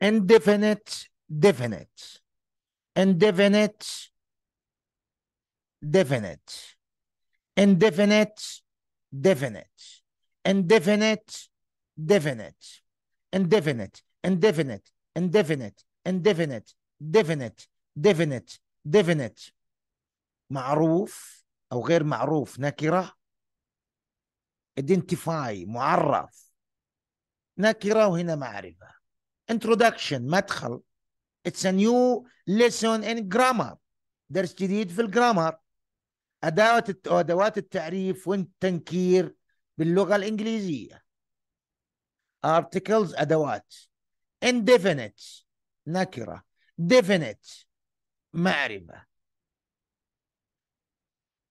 indefinite definite indefinite definite indefinite definite indefinite definite indefinite indefinite indefinite indefinite definite definite definite معروف او غير معروف نكره identify معرف نكره وهنا معرفه introduction مدخل it's a new lesson in grammar درس جديد في الجرامر أدوات أدوات التعريف والتنكير باللغة الإنجليزية articles أدوات indefinite نكرة definite معرفة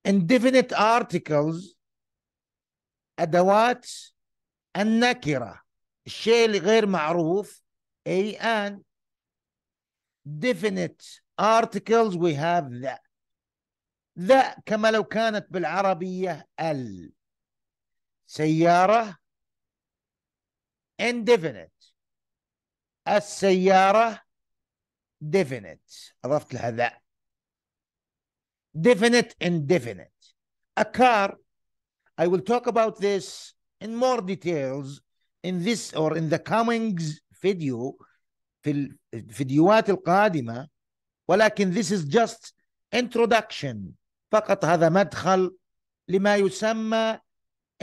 indefinite articles أدوات النكرة الشيء الغير معروف an definite articles we have the the, كما لو كانت بالعربية ال سيارة indefinite السيارة definite أضفت لها ذا definite indefinite a car I will talk about this in more details in this or in the coming فيديو في الفيديوهات القادمة ولكن this is just introduction فقط هذا مدخل لما يسمى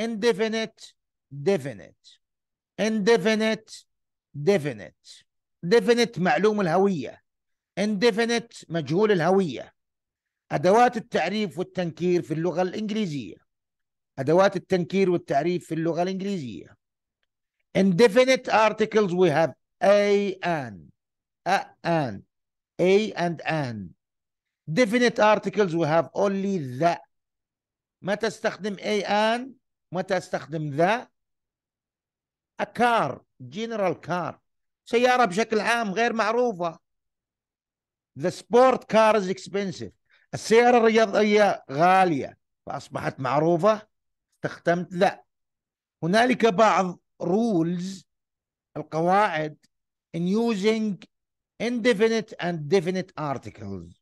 indefinite definite indefinite definite definite معلوم الهوية indefinite مجهول الهوية أدوات التعريف والتنكير في اللغة الإنجليزية أدوات التنكير والتعريف في اللغة الإنجليزية indefinite articles we have a and a and a and an definite articles we have only the متى استخدم a and متى استخدم the a car general car سيارة بشكل عام غير معروفة the sport car is expensive السيارة الرياضية غالية فأصبحت معروفة استخدمت لا هنالك بعض rules القواعد in using indefinite and definite articles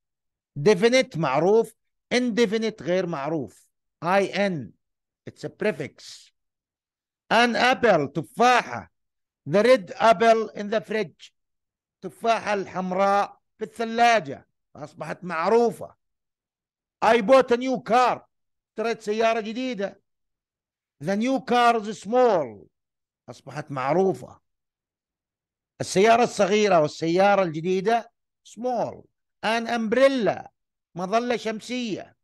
definite معروف indefinite غير معروف in it's a prefix an apple تفاحة the red apple in the fridge تفاحة الحمراء في الثلاجة أصبحت معروفة I bought a new car اشتريت سيارة جديدة The new car is small أصبحت معروفة السيارة الصغيرة والسيارة الجديدة سمول أن أمبريلا مظلة شمسية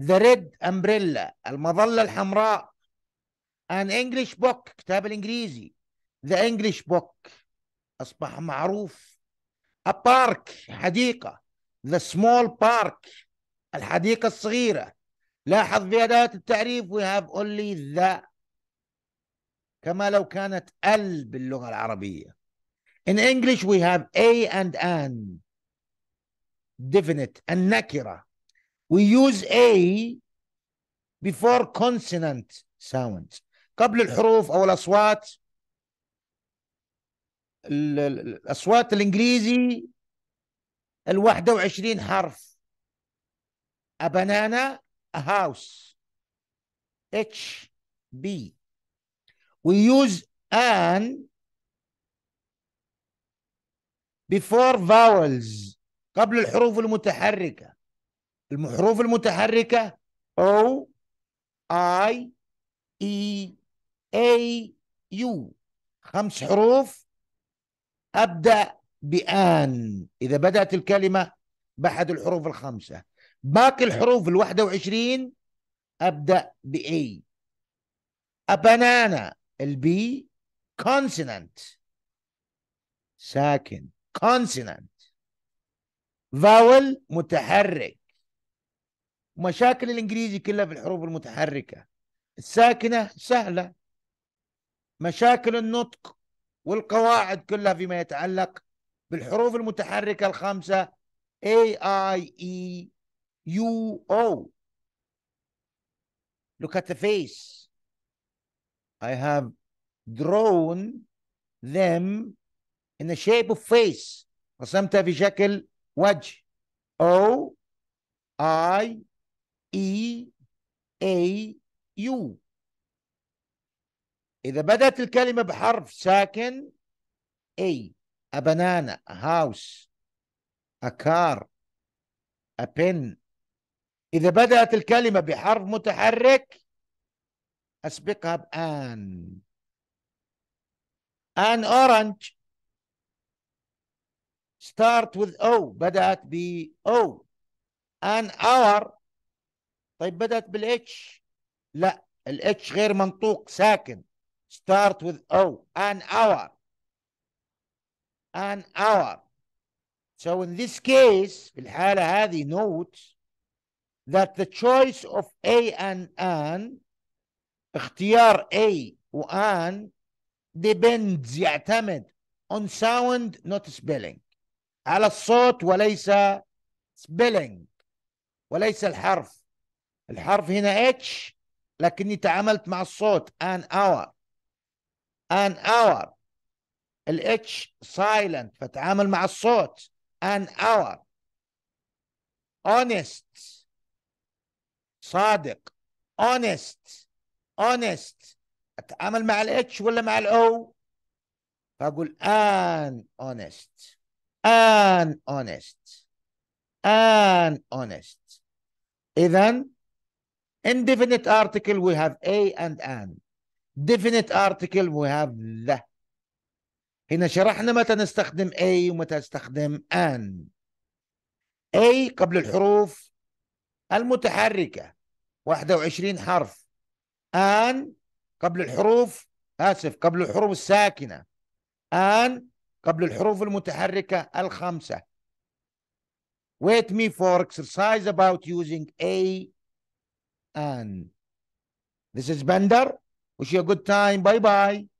ذا ريد أمبريلا المظلة الحمراء أن إنجلش بوك كتاب الإنجليزي ذا إنجلش بوك أصبح معروف أبارك حديقة ذا سمول بارك الحديقة الصغيرة لاحظ في أداة التعريف we have only the كما لو كانت ال باللغة العربية In English we have a and an definite النكرة we use a before consonant sounds قبل الحروف أو الأصوات الأصوات الإنجليزي ال 21 حرف a banana a house H B we use an before vowels قبل الحروف المتحركة الحروف المتحركة O I E A U خمس حروف أبدأ بآن إذا بدأت الكلمة بأحد الحروف الخمسة باقي الحروف الواحدة وعشرين أبدأ بإي أبنانا البي كونسونانت ساكن كونسونانت فاول متحرك مشاكل الانجليزي كلها في الحروف المتحركه الساكنه سهله مشاكل النطق والقواعد كلها فيما يتعلق بالحروف المتحركه الخمسه A I E U O look at the face I have drawn them in the shape of face رسمتها في شكل وجه O I E A U إذا بدأت الكلمة بحرف ساكن A a banana a house a car a pen إذا بدأت الكلمة بحرف متحرك speak become an an orange start with O بدأت ب O an hour طيب بدأت بالاتش لا الاتش غير منطوق ساكن start with O an hour an hour so in this case في الحالة هذه note that the choice of A and an اختيار A وان depends يعتمد on sound not spelling على الصوت وليس spelling وليس الحرف الحرف هنا H لكني تعاملت مع الصوت an hour an hour الاتش silent فتعامل مع الصوت an hour honest صادق honest اونست اتعامل مع الاتش ولا مع الاو فاقول ان اونست ان اونست ان اونست اذا indefinite article we have a and an definite article we have the هنا شرحنا متى نستخدم اي ومتى نستخدم ان اي قبل الحروف المتحركه 21 حرف آن قبل الحروف آسف قبل الحروف الساكنة آن قبل الحروف المتحركة الخمسة Wait me for exercise about using a and. This is Bender. Wish you a good time. Bye bye.